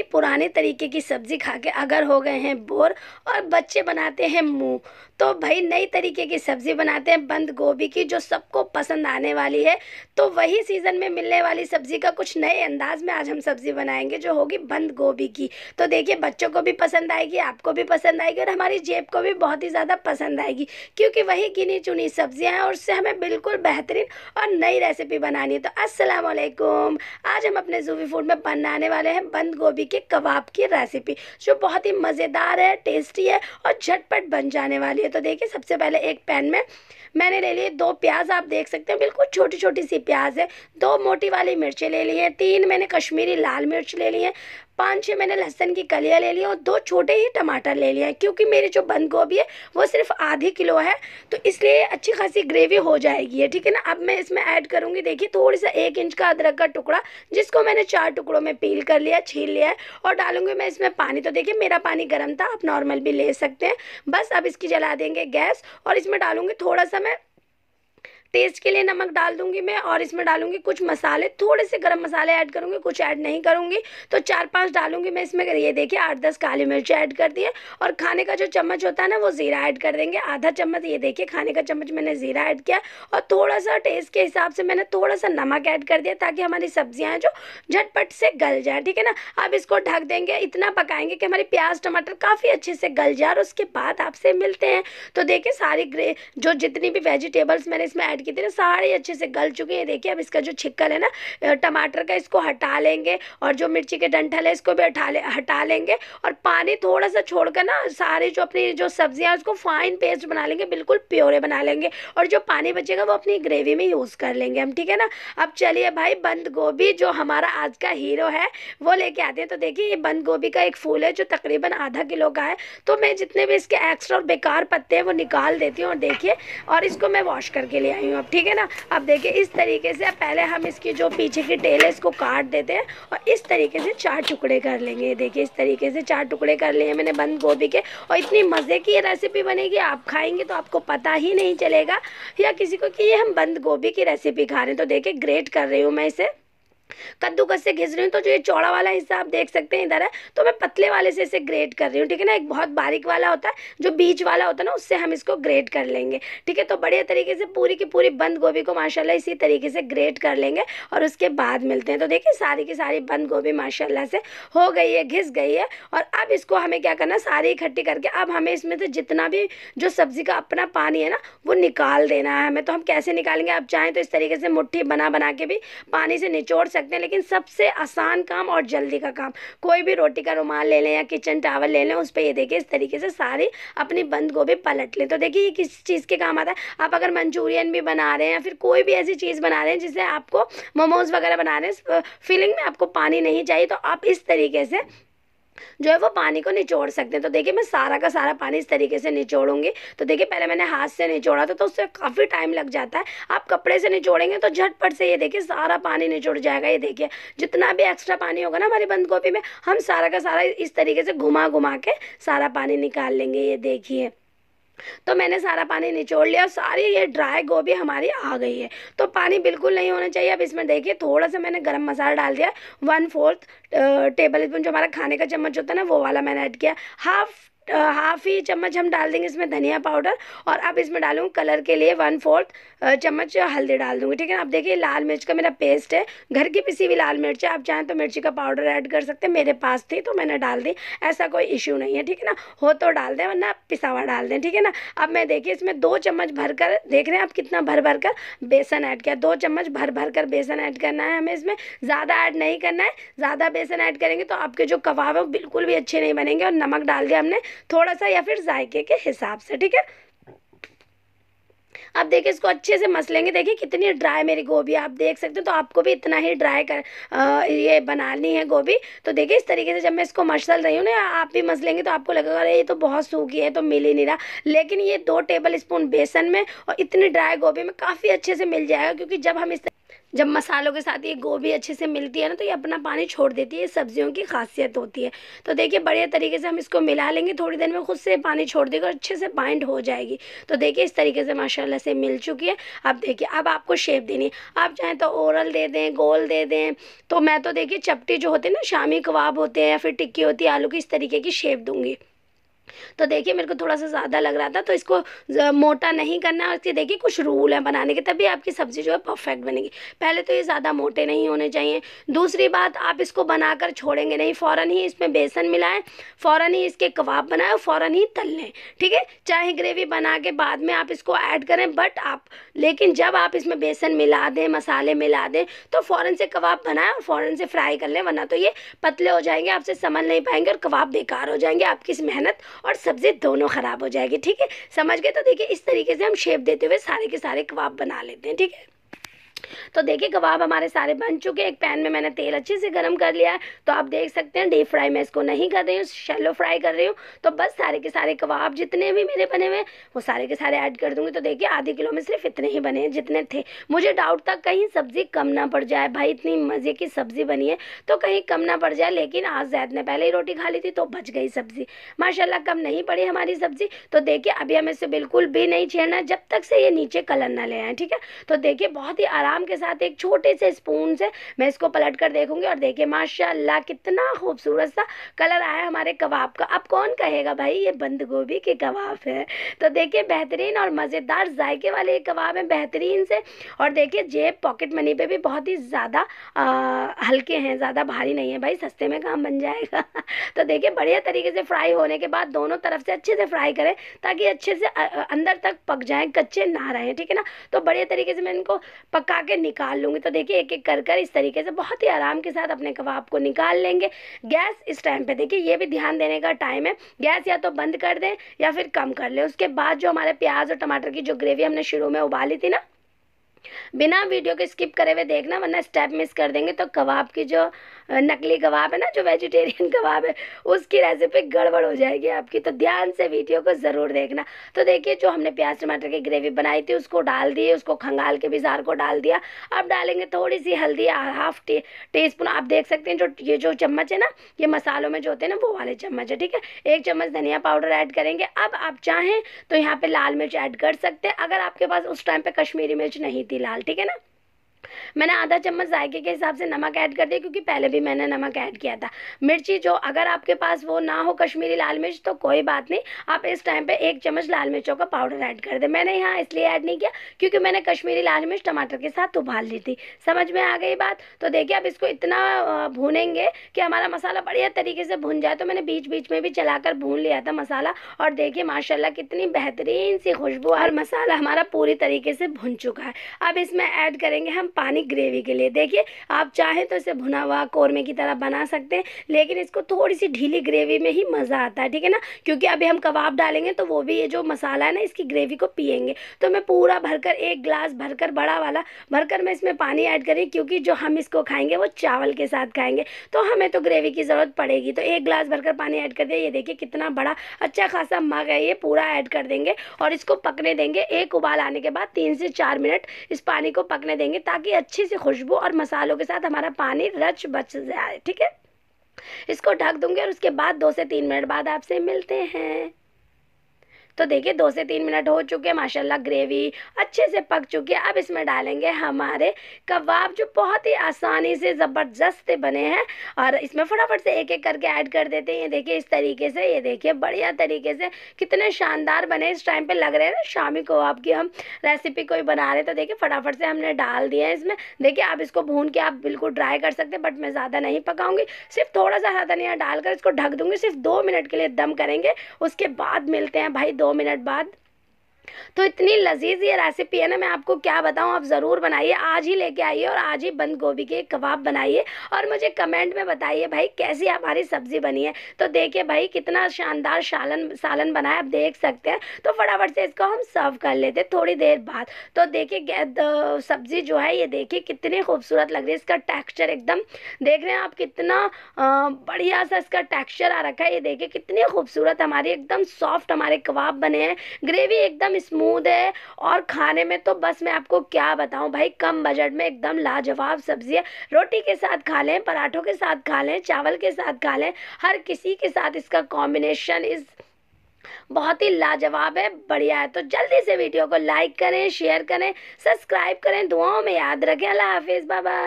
कि पुराने तरीके की सब्ज़ी खा के अगर हो गए हैं बोर और बच्चे बनाते हैं मुंह तो भाई नई तरीके की सब्ज़ी बनाते हैं बंद गोभी की जो सबको पसंद आने वाली है तो वही सीज़न में मिलने वाली सब्ज़ी का कुछ नए अंदाज में आज हम सब्ज़ी बनाएंगे जो होगी बंद गोभी की तो देखिए बच्चों को भी पसंद आएगी आपको भी पसंद आएगी और हमारी जेब को भी बहुत ही ज़्यादा पसंद आएगी क्योंकि वही गिनी चुनी सब्ज़ियाँ हैं और उससे हमें बिल्कुल बेहतरीन और नई रेसिपी बनानी है तो असलकुम आज हम अपने जूवी फूड में बनाने वाले हैं बंद गोभी के कबाब की रेसिपी जो बहुत ही मज़ेदार है टेस्टी है और झटपट बन जाने वाली है तो देखिए सबसे पहले एक पैन में मैंने ले लिए दो प्याज आप देख सकते हैं बिल्कुल छोटी छोटी सी प्याज है दो मोटी वाली मिर्चें ले ली हैं तीन मैंने कश्मीरी लाल मिर्च ले ली हैं पाँच छः मैंने लहसन की कलियाँ ले ली और दो छोटे ही टमाटर ले लिए हैं क्योंकि मेरी जो बंद गोभी है वो सिर्फ आधी किलो है तो इसलिए अच्छी खासी ग्रेवी हो जाएगी है ठीक है ना अब मैं इसमें ऐड करूँगी देखिए थोड़ी सा एक इंच का अदरक का टुकड़ा जिसको मैंने चार टुकड़ों में पील कर लिया छील लिया है और डालूंगी मैं इसमें पानी तो देखिए मेरा पानी गर्म था आप नॉर्मल भी ले सकते हैं बस अब इसकी जला देंगे गैस और इसमें डालूंगी थोड़ा सा मैं टेस्ट के लिए नमक डाल दूंगी मैं और इसमें डालूंगी कुछ मसाले थोड़े से गर्म मसाले ऐड करूंगी कुछ ऐड नहीं करूंगी तो चार पांच डालूंगी मैं इसमें ये देखिए आठ दस काली मिर्च ऐड कर दिए और खाने का जो चम्मच होता है ना वो ज़ीरा ऐड कर देंगे आधा चम्मच ये देखिए खाने का चम्मच मैंने ज़ीरा ऐड किया और थोड़ा सा टेस्ट के हिसाब से मैंने थोड़ा सा नमक ऐड कर दिया ताकि हमारी सब्जियाँ जो झटपट से गल जाए ठीक है ना अब इसको ढक देंगे इतना पकाएंगे कि हमारी प्याज टमाटर काफ़ी अच्छे से गल जाए और उसके बाद आपसे मिलते हैं तो देखिए सारी ग्रे जो जितनी भी वेजिटेबल्स मैंने इसमें ऐड बैगन की तरह सारे अच्छे से गल चुके हैं देखिए अब इसका जो छिक्कल है ना टमाटर का इसको हटा लेंगे और जो मिर्ची के डंठल है इसको भी हटा ले हटा लेंगे और पानी थोड़ा सा छोड़कर ना सारे जो अपनी जो सब्जियाँ उसको फाइन पेस्ट बना लेंगे बिल्कुल प्योरे बना लेंगे और जो पानी बचेगा वो अपनी ग्रेवी में यूज़ कर लेंगे हम ठीक है ना अब चलिए भाई बंद गोभी जो हमारा आज का हीरो है वो लेके आते हैं तो देखिए ये बंद गोभी का एक फूल है जो तकरीबन आधा किलो का है तो मैं जितने भी इसके एक्स्ट्रा और बेकार पत्ते हैं वो निकाल देती हूँ और देखिए और इसको मैं वॉश करके ले आई हूँ रही हूँ अब ठीक है ना अब देखिए इस तरीके से पहले हम इसकी जो पीछे की टेल है इसको काट देते हैं और इस तरीके से चार टुकड़े कर लेंगे देखिए इस तरीके से चार टुकड़े कर लिए मैंने बंद गोभी के और इतनी मज़े की रेसिपी बनेगी आप खाएंगे तो आपको पता ही नहीं चलेगा या किसी को कि ये हम बंद गोभी की रेसिपी खा रहे हैं तो देखिए ग्रेट कर रही हूँ मैं इसे कद्दूकस से घिस रही हूँ तो जो ये चौड़ा वाला हिस्सा आप देख सकते हैं इधर है तो मैं पतले वाले से इसे ग्रेट कर रही हूँ ठीक है ना एक बहुत बारीक वाला होता है जो बीच वाला होता है ना उससे हम इसको ग्रेट कर लेंगे ठीक है तो बढ़िया तरीके से पूरी की पूरी बंद गोभी को माशाला इसी तरीके से ग्रेट कर लेंगे और उसके बाद मिलते हैं तो देखिए सारी की सारी बंद गोभी माशाला से हो गई है घिस गई है और अब इसको हमें क्या करना सारी इकट्ठी करके अब हमें इसमें से जितना भी जो सब्ज़ी का अपना पानी है ना वो निकाल देना है हमें तो हम कैसे निकालेंगे आप चाहें तो इस तरीके से मुठ्ठी बना बना के भी पानी से निचोड़ सकते हैं लेकिन सबसे आसान काम और जल्दी का काम कोई भी रोटी का रुमाल ले लें या किचन टावल ले लें उस पर ये देखिए इस तरीके से सारी अपनी बंद गोभी पलट लें तो देखिए ये किस चीज़ के काम आता है आप अगर मंचूरियन भी बना रहे हैं या फिर कोई भी ऐसी चीज़ बना रहे हैं जिसे आपको मोमोज वगैरह बना रहे हैं फिलिंग में आपको पानी नहीं चाहिए तो आप इस तरीके से जो है वो पानी को निचोड़ सकते हैं तो देखिए मैं सारा का सारा पानी इस तरीके से निचोड़ूंगी तो देखिए पहले मैंने हाथ से निचोड़ा था तो उससे काफ़ी टाइम लग जाता है आप कपड़े से निचोड़ेंगे तो झटपट से ये देखिए सारा पानी निचोड़ जाएगा ये देखिए जितना भी एक्स्ट्रा पानी होगा ना हमारी बंद गोभी में हम सारा का सारा इस तरीके से घुमा घुमा के सारा पानी निकाल लेंगे ये देखिए तो मैंने सारा पानी निचोड़ लिया और सारी ये ड्राई गोभी हमारी आ गई है तो पानी बिल्कुल नहीं होना चाहिए अब इसमें देखिए थोड़ा सा मैंने गरम मसाला डाल दिया वन फोर्थ टेबल स्पून जो हमारा खाने का चम्मच होता है ना वो वाला मैंने ऐड किया हाफ हाफ ही चम्मच हम डाल देंगे इसमें धनिया पाउडर और अब इसमें डालूँगी कलर के लिए वन फोर्थ चम्मच हल्दी डाल दूंगी ठीक है ना अब देखिए लाल मिर्च का मेरा पेस्ट है घर की पिसी हुई लाल मिर्च है आप चाहें तो मिर्ची का पाउडर ऐड कर सकते हैं मेरे पास थी तो मैंने डाल दी ऐसा कोई इश्यू नहीं है ठीक है ना हो तो डाल दें वरना पिसावा डाल दें ठीक है ना अब मैं देखिए इसमें दो चम्मच भर कर देख रहे हैं आप कितना भर भर कर बेसन ऐड किया दो चम्मच भर भर कर बेसन ऐड करना है हमें इसमें ज़्यादा ऐड नहीं करना है ज़्यादा बेसन ऐड करेंगे तो आपके जो कबाब है वो बिल्कुल भी अच्छे नहीं बनेंगे और नमक डाल दिया हमने थोड़ा सा या फिर जायके के हिसाब से ठीक है अब देखिए इसको अच्छे से मस लेंगे देखिए कितनी ड्राई मेरी गोभी आप देख सकते हो तो आपको भी इतना ही ड्राई कर आ, ये बनानी है गोभी तो देखिए इस तरीके से जब मैं इसको मसल रही हूँ ना आप भी मस लेंगे तो आपको लगेगा अरे ये तो बहुत सूखी है तो मिल ही नहीं रहा लेकिन ये दो टेबल स्पून बेसन में और इतनी ड्राई गोभी में काफ़ी अच्छे से मिल जाएगा क्योंकि जब हम इस जब मसालों के साथ ये गोभी अच्छे से मिलती है ना तो ये अपना पानी छोड़ देती है ये सब्जियों की खासियत होती है तो देखिए बढ़िया तरीके से हम इसको मिला लेंगे थोड़ी देर में खुद से पानी छोड़ देगा और अच्छे से बाइंड हो जाएगी तो देखिए इस तरीके से माशाल्लाह से मिल चुकी है अब देखिए अब आपको शेप देनी है आप चाहें तो ओरल दे दें गोल दे दें तो मैं तो देखिए चपटी जो होते हैं ना शामी कबाब होते हैं या फिर टिक्की होती है आलू की इस तरीके की शेप दूँगी तो देखिए मेरे को थोड़ा सा ज़्यादा लग रहा था तो इसको मोटा नहीं करना और इसके देखिए कुछ रूल हैं बनाने के तभी आपकी सब्ज़ी जो है परफेक्ट बनेगी पहले तो ये ज़्यादा मोटे नहीं होने चाहिए दूसरी बात आप इसको बनाकर छोड़ेंगे नहीं फ़ौर ही इसमें बेसन मिलाएं फ़ौर ही इसके कबाब बनाएं और फ़ौर ही तल लें ठीक है चाहे ग्रेवी बना के बाद में आप इसको ऐड करें बट आप लेकिन जब आप इसमें बेसन मिला दें मसाले मिला दें तो फ़ौर से कबाब बनाएं और फ़ौर से फ्राई कर लें वरना तो ये पतले हो जाएंगे आपसे समझ नहीं पाएंगे और कबाब बेकार हो जाएंगे आपकी इस मेहनत और सब्ज़ी दोनों ख़राब हो जाएगी ठीक है समझ गए तो देखिए इस तरीके से हम शेप देते हुए सारे के सारे कबाब बना लेते हैं ठीक है तो देखिए कबाब हमारे सारे बन चुके एक पैन में मैंने तेल अच्छे से गर्म कर लिया है तो आप देख सकते हैं डीप फ्राई मैं इसको नहीं कर रही हूँ शेलो फ्राई कर रही हूँ तो बस सारे के सारे कबाब जितने भी मेरे बने हुए वो सारे के सारे ऐड कर दूंगी तो देखिए आधे किलो में सिर्फ इतने ही बने हैं जितने थे मुझे डाउट था कहीं सब्ज़ी कम ना पड़ जाए भाई इतनी मज़े की सब्ज़ी बनी है तो कहीं कम ना पड़ जाए लेकिन आज जैद ने पहले ही रोटी खा ली थी तो बच गई सब्ज़ी माशाला कम नहीं पड़ी हमारी सब्ज़ी तो देखिए अभी हमें इसे बिल्कुल भी नहीं छेड़ना जब तक से ये नीचे कलर ना ले आए ठीक है तो देखिए बहुत ही आराम आराम के साथ एक छोटे से स्पून से मैं इसको पलट कर देखूंगी और देखिए माशाल्लाह कितना खूबसूरत सा कलर आया हमारे कबाब का अब कौन कहेगा भाई ये बंद गोभी के कबाब है तो देखिए बेहतरीन और मज़ेदार जायके वाले कबाब हैं बेहतरीन से और देखिए जेब पॉकेट मनी पर भी बहुत ही ज़्यादा हल्के हैं ज़्यादा भारी नहीं है भाई सस्ते में काम बन जाएगा तो देखिए बढ़िया तरीके से फ्राई होने के बाद दोनों तरफ से अच्छे से फ्राई करें ताकि अच्छे से अंदर तक पक जाएं कच्चे ना रहें ठीक है ना तो बढ़िया तरीके से मैं इनको पका मिला के निकाल लूँगी तो देखिए एक एक कर कर इस तरीके से बहुत ही आराम के साथ अपने कबाब को निकाल लेंगे गैस इस टाइम पे देखिए ये भी ध्यान देने का टाइम है गैस या तो बंद कर दें या फिर कम कर लें उसके बाद जो हमारे प्याज और टमाटर की जो ग्रेवी हमने शुरू में उबाली थी ना बिना वीडियो के स्किप करे हुए देखना वरना स्टेप मिस कर देंगे तो कबाब की जो नकली कबाब है ना जो वेजिटेरियन कबाब है उसकी रेसिपी गड़बड़ हो जाएगी आपकी तो ध्यान से वीडियो को ज़रूर देखना तो देखिए जो हमने प्याज टमाटर की ग्रेवी बनाई थी उसको डाल दिए उसको खंगाल के बिजार को डाल दिया अब डालेंगे थोड़ी सी हल्दी हाफ टी टी स्पून आप देख सकते हैं जो ये जो चम्मच है ना ये मसालों में जो होते हैं ना वो वाले चम्मच है ठीक है एक चम्मच धनिया पाउडर ऐड करेंगे अब आप चाहें तो यहाँ पर लाल मिर्च ऐड कर सकते हैं अगर आपके पास उस टाइम पर कश्मीरी मिर्च नहीं लाल ठीक है ना मैंने आधा चम्मच जायके के हिसाब से नमक ऐड कर दिया क्योंकि पहले भी मैंने नमक ऐड किया था मिर्ची जो अगर आपके पास वो ना हो कश्मीरी लाल मिर्च तो कोई बात नहीं आप इस टाइम पर एक चम्मच लाल मिर्चों का पाउडर ऐड कर दें मैंने यहाँ इसलिए ऐड नहीं किया क्योंकि मैंने कश्मीरी लाल मिर्च टमाटर के साथ उबाल ली थी समझ में आ गई बात तो देखिए आप इसको इतना भूनेंगे कि हमारा मसाला बढ़िया तरीके से भुन जाए तो मैंने बीच बीच में भी चला भून लिया था मसाला और देखिए माशाल्लाह कितनी बेहतरीन सी खुशबू और मसाला हमारा पूरी तरीके से भुन चुका है अब इसमें ऐड करेंगे हम पानी ग्रेवी के लिए देखिए आप चाहें तो इसे भुना हुआ कौरमे की तरह बना सकते हैं लेकिन इसको थोड़ी सी ढीली ग्रेवी में ही मज़ा आता है ठीक है ना क्योंकि अभी हम कबाब डालेंगे तो वो भी ये जो मसाला है ना इसकी ग्रेवी को पियेंगे तो मैं पूरा भरकर एक ग्लास भरकर बड़ा वाला भरकर मैं इसमें पानी ऐड करी क्योंकि जो हम इसको खाएंगे वो चावल के साथ खाएंगे तो हमें तो ग्रेवी की ज़रूरत पड़ेगी तो एक ग्लास भरकर पानी ऐड कर दिया ये देखिए कितना बड़ा अच्छा खासा मग है ये पूरा ऐड कर देंगे और इसको पकने देंगे एक उबाल आने के बाद तीन से चार मिनट इस पानी को पकने देंगे ताकि ताकि अच्छी सी खुशबू और मसालों के साथ हमारा पानी रच बच जाए ठीक है इसको ढक दूंगी और उसके बाद दो से तीन मिनट बाद आपसे मिलते हैं तो देखिए दो से तीन मिनट हो चुके हैं माशाल्लाह ग्रेवी अच्छे से पक चुकी है अब इसमें डालेंगे हमारे कबाब जो बहुत ही आसानी से ज़बरदस्त बने हैं और इसमें फटाफट से एक एक करके ऐड कर देते हैं ये देखिए इस तरीके से ये देखिए बढ़िया तरीके से कितने शानदार बने इस टाइम पर लग रहे हैं ना शामी को आपकी हम रेसिपी कोई बना रहे तो देखिए फटाफट से हमने डाल दिया है इसमें देखिए आप इसको भून के आप बिल्कुल ड्राई कर सकते हैं बट मैं ज़्यादा नहीं पकाऊंगी सिर्फ थोड़ा सा हरा धनिया डालकर इसको ढक दूंगी सिर्फ दो मिनट के लिए दम करेंगे उसके बाद मिलते हैं भाई दो दो मिनट बाद तो इतनी लजीज ये रेसिपी है ना मैं आपको क्या बताऊँ आप ज़रूर बनाइए आज ही लेके आइए और आज ही बंद गोभी के कबाब बनाइए और मुझे कमेंट में बताइए भाई कैसी हमारी सब्ज़ी बनी है तो देखिए भाई कितना शानदार सालन सालन बनाए आप देख सकते हैं तो फटाफट से इसको हम सर्व कर लेते थोड़ी देर बाद तो देखिए सब्ज़ी जो है ये देखिए कितनी खूबसूरत लग रही है इसका टेक्स्चर एकदम देख रहे हैं आप कितना बढ़िया सा इसका टेक्स्चर आ रखा है ये देखिए कितनी खूबसूरत हमारी एकदम सॉफ्ट हमारे कबाब बने हैं ग्रेवी एकदम एकदम स्मूद है और खाने में तो बस मैं आपको क्या बताऊं भाई कम बजट में एकदम लाजवाब सब्जी है रोटी के साथ खा लें पराठों के साथ खा लें चावल के साथ खा लें हर किसी के साथ इसका कॉम्बिनेशन इस बहुत ही लाजवाब है बढ़िया है तो जल्दी से वीडियो को लाइक करें शेयर करें सब्सक्राइब करें दुआओं में याद रखें अल्लाह हाफिज़ बाबा